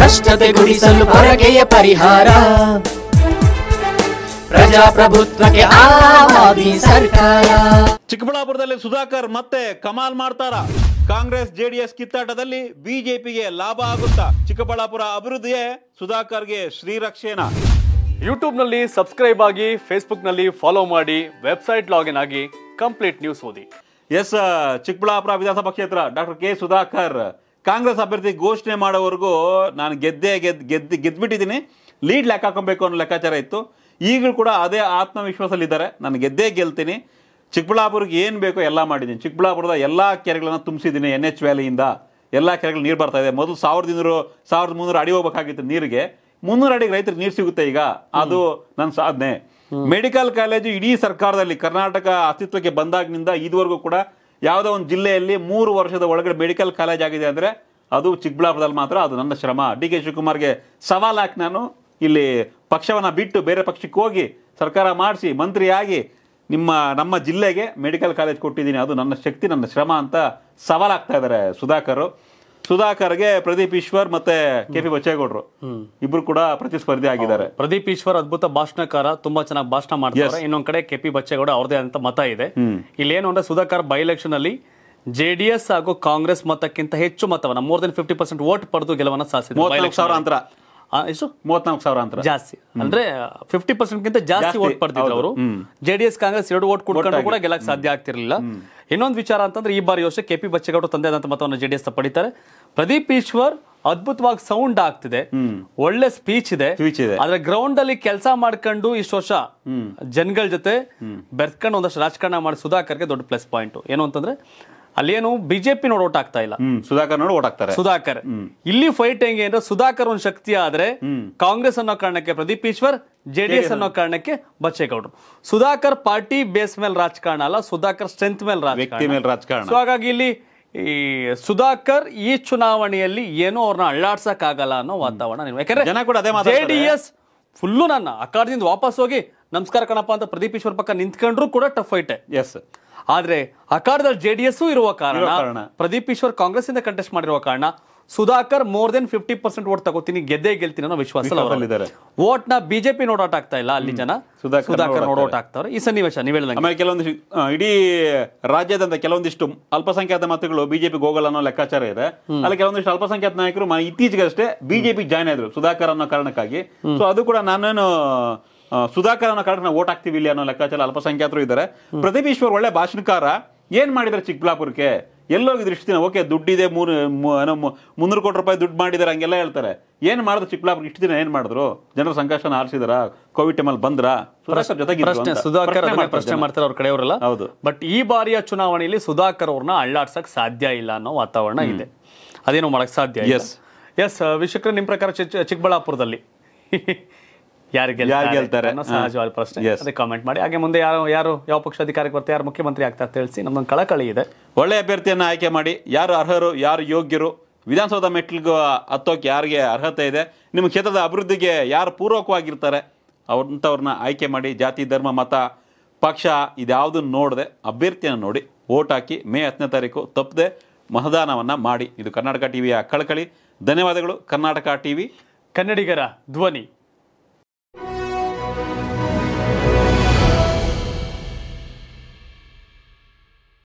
ಭ್ರಷ್ಟತೆ ಗುಡಿಸಲು ಪರಕೆಯ ಪರಿಹಾರ ಪ್ರಜಾಪ್ರಭುತ್ವಕ್ಕೆ ಸರ್ಕಾರ ಚಿಕ್ಕಬಳ್ಳಾಪುರದಲ್ಲಿ ಸುಧಾಕರ್ ಮತ್ತೆ ಕಮಾಲ್ ಮಾಡ್ತಾರ ಕಾಂಗ್ರೆಸ್ ಜೆಡಿಎಸ್ ಕಿತ್ತಾಟದಲ್ಲಿ ಬಿಜೆಪಿಗೆ ಲಾಭ ಆಗುತ್ತಾ ಚಿಕ್ಕಬಳ್ಳಾಪುರ ಅಭಿವೃದ್ಧಿಯೇ ಸುಧಾಕರ್ಗೆ ಶ್ರೀರಕ್ಷೇನ ಯೂಟ್ಯೂಬ್ನಲ್ಲಿ ಸಬ್ಸ್ಕ್ರೈಬ್ ಆಗಿ ನಲ್ಲಿ ಫಾಲೋ ಮಾಡಿ ವೆಬ್ಸೈಟ್ ಲಾಗಿನ್ ಆಗಿ ಕಂಪ್ಲೀಟ್ ನ್ಯೂಸ್ ಓದಿ ಎಸ್ ಚಿಕ್ಕಬಳ್ಳಾಪುರ ವಿಧಾನಸಭಾ ಕ್ಷೇತ್ರ ಡಾಕ್ಟರ್ ಕೆ ಸುಧಾಕರ್ ಕಾಂಗ್ರೆಸ್ ಅಭ್ಯರ್ಥಿ ಘೋಷಣೆ ಮಾಡೋವರೆಗೂ ನಾನು ಗೆದ್ದೇ ಗೆದ್ದು ಗೆದ್ದು ಗೆದ್ಬಿಟ್ಟಿದ್ದೀನಿ ಲೀಡ್ ಲೆಕ್ಕ ಹಾಕೊಬೇಕು ಅನ್ನೋ ಲೆಕ್ಕಾಚಾರ ಇತ್ತು ಈಗಲೂ ಕೂಡ ಅದೇ ಆತ್ಮವಿಶ್ವಾಸದಲ್ಲಿದ್ದಾರೆ ನಾನು ಗೆದ್ದೇ ಗೆಲ್ತೀನಿ ಚಿಕ್ಕಬಳ್ಳಾಪುರಕ್ಕೆ ಏನು ಬೇಕೋ ಎಲ್ಲ ಮಾಡಿದ್ದೀನಿ ಚಿಕ್ಕಬಳ್ಳಾಪುರದ ಎಲ್ಲ ಕೆರೆಗಳನ್ನು ತುಂಬಿಸಿದ್ದೀನಿ ಎನ್ ಎಚ್ ವ್ಯಾಲಿಯಿಂದ ಎಲ್ಲ ಕೆರೆಗಳು ನೀರು ಬರ್ತಾ ಇದೆ ಮೊದಲು ಸಾವಿರದ ಇನ್ನೂರು ಸಾವಿರದ ಮುನ್ನೂರು ಅಡಿ ಹೋಗ್ಬೇಕಾಗಿತ್ತು ನೀರಿಗೆ ಮುನ್ನೂರು ಅಡಿಗೆ ರೈತರಿಗೆ ನೀರು ಸಿಗುತ್ತೆ ಈಗ ಅದು ನನ್ನ ಸಾಧನೆ ಮೆಡಿಕಲ್ ಕಾಲೇಜು ಇಡೀ ಸರ್ಕಾರದಲ್ಲಿ ಕರ್ನಾಟಕ ಅಸ್ತಿತ್ವಕ್ಕೆ ಬಂದಾಗಿನಿಂದ ಇದುವರೆಗೂ ಕೂಡ ಯಾವುದೋ ಒಂದು ಜಿಲ್ಲೆಯಲ್ಲಿ ಮೂರು ವರ್ಷದ ಒಳಗಡೆ ಮೆಡಿಕಲ್ ಕಾಲೇಜ್ ಆಗಿದೆ ಅಂದರೆ ಅದು ಚಿಕ್ಕಬಳ್ಳಾಪುರದಲ್ಲಿ ಮಾತ್ರ ಅದು ನನ್ನ ಶ್ರಮ ಡಿ ಕೆ ಶಿವಕುಮಾರ್ಗೆ ಸವಾಲಾಗಿ ನಾನು ಇಲ್ಲಿ ಪಕ್ಷವನ್ನು ಬಿಟ್ಟು ಬೇರೆ ಪಕ್ಷಕ್ಕೆ ಹೋಗಿ ಸರ್ಕಾರ ಮಾಡಿಸಿ ಮಂತ್ರಿಯಾಗಿ ನಿಮ್ಮ ನಮ್ಮ ಜಿಲ್ಲೆಗೆ ಮೆಡಿಕಲ್ ಕಾಲೇಜ್ ಕೊಟ್ಟಿದ್ದೀನಿ ಅದು ನನ್ನ ಶಕ್ತಿ ನನ್ನ ಶ್ರಮ ಅಂತ ಸವಾಲಾಗ್ತಾ ಇದ್ದಾರೆ ಸುಧಾಕರ್ ಸುಧಾಕರ್ಗೆ ಪ್ರದೀಪ್ ಈಶ್ವರ್ ಮತ್ತೆ ಕೆ ಪಿ ಬಚ್ಚೇಗೌಡರು ಇಬ್ರು ಕೂಡ ಪ್ರತಿಸ್ಪರ್ಧಿ ಆಗಿದ್ದಾರೆ ಪ್ರದೀಪ್ ಈಶ್ವರ್ ಅದ್ಭುತ ಭಾಷಣಕಾರ ತುಂಬಾ ಚೆನ್ನಾಗಿ ಭಾಷಣ ಮಾಡ್ತಾರೆ ಇನ್ನೊಂದ್ ಕಡೆ ಕೆ ಪಿ ಬಚ್ಚೇಗೌಡ ಅವ್ರದೇ ಆದಂತ ಮತ ಇದೆ ಇಲ್ಲಿ ಏನು ಅಂದ್ರೆ ಸುಧಾಕರ್ ಬೈ ಎಲೆಕ್ಷನ್ ಅಲ್ಲಿ ಜೆ ಡಿ ಎಸ್ ಹಾಗೂ ಕಾಂಗ್ರೆಸ್ ಮತಕ್ಕಿಂತ ಹೆಚ್ಚು ಮತವನ್ನ more than fifty percent vote ಪಡೆದು ಗೆಲುವನ್ನು ಸಾಧಿಸಿದೆ ಎಷ್ಟು ಮೂವತ್ನಾಲ್ಕು ಸಾವಿರ ಅಂತ ಜಾಸ್ತಿ ಅಂದ್ರೆ ಫಿಫ್ಟಿ ಪರ್ಸೆಂಟ್ಗಿಂತ ಜಾಸ್ತಿ ಓಟ್ ಪಡೆದಿದ್ರು ಅವರು ಜೆಡಿಎಸ್ ಕಾಂಗ್ರೆಸ್ ಎರಡು ಓಟ್ ಕೊಡ್ಕೊಂಡು ಕೂಡ ಗೆಲ್ಲಕ್ಕೆ ಸಾಧ್ಯ ಆಗ್ತಿರ್ಲಿಲ್ಲ ಇನ್ನೊಂದು ವಿಚಾರ ಅಂತಂದ್ರೆ ಈ ಬಾರಿ ವರ್ಷ ಕೆಪಿ ಪಿ ತಂದೆ ಆದಂತ ಮತವನ್ನು ಜೆಡಿಎಸ್ ಡಿ ಎಸ್ ಪಡಿತಾರೆ ಪ್ರದೀಪ್ ಈಶ್ವರ್ ಅದ್ಭುತವಾಗಿ ಸೌಂಡ್ ಆಗ್ತಿದೆ ಒಳ್ಳೆ ಸ್ಪೀಚ್ ಇದೆ ಆದ್ರೆ ಗ್ರೌಂಡ್ ಅಲ್ಲಿ ಕೆಲಸ ಮಾಡ್ಕೊಂಡು ಇಷ್ಟು ವರ್ಷ ಜನಗಳ ಜೊತೆ ಬೆರ್ಕೊಂಡು ಒಂದಷ್ಟು ರಾಜಕಾರಣ ಮಾಡಿ ಸುಧಾಕರ್ಗೆ ದೊಡ್ಡ ಪ್ಲಸ್ ಪಾಯಿಂಟ್ ಏನು ಅಂತಂದ್ರೆ ಅಲ್ಲೇನು ಬಿಜೆಪಿ ನೋಡ್ ಓಟ್ ಆಗ್ತಾ ಇಲ್ಲ ಸುಧಾಕರ್ ನೋಡ್ ಓಟ್ ಆಗ್ತಾರೆ ಸುಧಾಕರ್ ಇಲ್ಲಿ ಫೈಟ್ ಹೆಂಗೆ ಅಂದ್ರೆ ಸುಧಾಕರ್ ಒಂದು ಶಕ್ತಿ ಆದ್ರೆ ಕಾಂಗ್ರೆಸ್ ಅನ್ನೋ ಕಾರಣಕ್ಕೆ ಪ್ರದೀಪ್ ಈಶ್ವರ್ ಜೆಡಿಎಸ್ ಅನ್ನೋ ಕಾರಣಕ್ಕೆ ಬಚ್ಚೇಗೌಡರು ಸುಧಾಕರ್ ಪಾರ್ಟಿ ಬೇಸ್ ಮೇಲೆ ರಾಜಕಾರಣ ಅಲ್ಲ ಸುಧಾಕರ್ ಸ್ಟ್ರೆಂತ್ ಮೇಲೆ ರಾಜಕಾರಣ ಸೊ ಹಾಗಾಗಿ ಇಲ್ಲಿ ಈ ಸುಧಾಕರ್ ಈ ಚುನಾವಣೆಯಲ್ಲಿ ಏನೋ ಅವ್ರನ್ನ ಅಳ್ಳಾಡ್ಸಕ್ ಆಗಲ್ಲ ಅನ್ನೋ ವಾತಾವರಣ ಯಾಕಂದ್ರೆ ಜೆಡಿಎಸ್ ಫುಲ್ಲು ನನ್ನ ಅಕಾಡದಿಂದ ವಾಪಸ್ ಹೋಗಿ ನಮಸ್ಕಾರ ಕಣಪ್ಪ ಅಂತ ಪ್ರದೀಪ್ ಈಶ್ವರ್ ಪಕ್ಕ ನಿಂತ್ಕೊಂಡ್ರು ಕೂಡ ಟಫ್ ಫೈಟ್ ಎಸ್ ಆದ್ರೆ ಅಕಾರದ ಜೆ ಡಿ ಎಸ್ ಇರುವ ಕಾರಣ ಪ್ರದೀಪ್ ಈಶ್ವರ್ ಕಾಂಗ್ರೆಸ್ ಇಂದ ಕಂಟೆಸ್ಟ್ ಮಾಡಿರುವ ಕಾರಣ Sudhakar more than fifty percent vote ತಗೋತೀನಿ ಗೆದ್ದೇ ಗೆಲ್ತೀನಿ ಅನ್ನೋ ವಿಶ್ವಾಸ ವೋಟ್ ನ ಬಿಜೆಪಿ ನೋಡೋಟ್ ಆಗ್ತಾ ಇಲ್ಲ ಅಲ್ಲಿ ಜನ ಸುಧಾಕರ್ ನೋಡೋಟ ಆಗ್ತಾವ್ರೆ ಈ ಸನ್ನಿವೇಶ ನೀವು ಹೇಳಿದಂಗೆ ಕೆಲವೊಂದಿಷ್ಟು ಇಡೀ ರಾಜ್ಯದಂತ ಕೆಲವೊಂದಿಷ್ಟು ಅಲ್ಪಸಂಖ್ಯಾತ ಮತಗಳು ಬಿಜೆಪಿ ಹೋಗಲ್ಲ ಅನ್ನೋ ಲೆಕ್ಕಾಚಾರ ಇದೆ ಅಲ್ಲಿ ಕೆಲವೊಂದಿಷ್ಟು ಅಲ್ಪಸಂಖ್ಯಾತ ನಾಯಕರು ಇತ್ತೀಚೆಗಷ್ಟೇ ಬಿಜೆಪಿ ಜಾಯ್ನ್ ಆದ್ರು ಸುಧಾಕರ್ ಅನ್ನೋ ಕಾರಣಕ್ಕಾಗಿ ಸೊ ಅದು ಕೂಡ ನಾನೇನು ಸುಧಾಕರ್ ಅನ್ನೋ ಕಾರಣ ನಾವು ಓಟ್ ಹಾಕ್ತೀವಿ ಇಲ್ಲಿ ಅನ್ನೋ ಲೆಕ್ಕಾಚಾರ ಅಲ್ಪಸಂಖ್ಯಾತರು ಇದ್ದಾರೆ ಪ್ರದೀಪ್ ಈಶ್ವರ್ ಒಳ್ಳೆ ಭಾಷಣಕಾರ ಏನ್ ಮಾಡಿದ್ರೆ ಚಿಕ್ಕಬಳ್ಳಾಪುರಕ್ಕೆ ಎಲ್ಲೋಗಿದ್ರೆ ಇಷ್ಟು ದಿನ ಓಕೆ ದುಡ್ಡಿದೆ ಮೂರು ಮುನ್ನೂರು ಕೋಟಿ ರೂಪಾಯಿ ದುಡ್ಡು ಮಾಡಿದಾರೆ ಹಂಗೆಲ್ಲ ಹೇಳ್ತಾರೆ ಏನ್ ಮಾಡಿದ್ರು ಚಿಕ್ಕಬಳ್ಳಾಪುರ ಇಷ್ಟು ದಿನ ಏನ್ ಮಾಡಿದ್ರು ಜನರ ಸಂಕಷ್ಟನ ಆರಿಸಿದಾರ ಕೋವಿಡ್ ಟೈಮಲ್ಲಿ ಬಂದ್ರ ಜೊತೆಗೆ ಪ್ರಶ್ನೆ ಸುಧಾಕರ್ ಪ್ರಶ್ನೆ ಮಾಡ್ತಾರೆ ಅವ್ರ ಕಡೆಯವರಲ್ಲ ಹೌದು ಬಟ್ ಈ ಬಾರಿಯ ಚುನಾವಣೆಯಲ್ಲಿ ಸುಧಾಕರ್ ಅವ್ರನ್ನ ಅಳ್ಳಾಡ್ಸಕ್ ಸಾಧ್ಯ ಇಲ್ಲ ಅನ್ನೋ ವಾತಾವರಣ ಇದೆ ಅದೇನೋ ಮಾಡಕ್ ಸಾಧ್ಯ ಎಸ್ ಎಸ್ ವಿಶ್ವಕರ್ ನಿಮ್ಮ ಪ್ರಕಾರ ಚಿಕ್ಕಬಳ್ಳಾಪುರದಲ್ಲಿ ಯಾರು ಗೆಲ್ತಾರೆ ಪ್ರಶ್ನೆ ಅದೇ ಕಾಮೆಂಟ್ ಮಾಡಿ ಹಾಗೆ ಮುಂದೆ ಯಾರು ಯಾರು ಯಾವ ಪಕ್ಷ ಅಧಿಕಾರಕ್ಕೆ ಬರ್ತಾರೆ ಯಾರು ಮುಖ್ಯಮಂತ್ರಿ ಆಗ್ತಾರೆ ತಿಳಿಸಿ ಕಳಕಳಿ ಇದೆ ಒಳ್ಳೆ ಅಭ್ಯರ್ಥಿಯನ್ನು ಆಯ್ಕೆ ಮಾಡಿ ಯಾರು ಅರ್ಹರು ಯಾರು ಯೋಗ್ಯರು ವಿಧಾನಸೌಧ ಮೆಟ್ಲಿಗೂ ಹತ್ತೋಕೆ ಯಾರಿಗೆ ಅರ್ಹತೆ ಇದೆ ನಿಮ್ಮ ಕ್ಷೇತ್ರದ ಅಭಿವೃದ್ಧಿಗೆ ಯಾರು ಪೂರ್ವಕವಾಗಿರ್ತಾರೆ ಅವ್ರಂಥವ್ರನ್ನ ಆಯ್ಕೆ ಮಾಡಿ ಜಾತಿ ಧರ್ಮ ಮತ ಪಕ್ಷ ಇದ್ಯಾವುದನ್ನು ನೋಡದೆ ಅಭ್ಯರ್ಥಿಯನ್ನು ನೋಡಿ ಓಟ್ ಹಾಕಿ ಮೇ ಹತ್ತನೇ ತಾರೀಕು ತಪ್ಪದೆ ಮತದಾನವನ್ನ ಮಾಡಿ ಇದು ಕರ್ನಾಟಕ ಟಿವಿಯ ಕಳಕಳಿ ಧನ್ಯವಾದಗಳು ಕರ್ನಾಟಕ ಟಿವಿ ಕನ್ನಡಿಗರ ಧ್ವನಿ thank you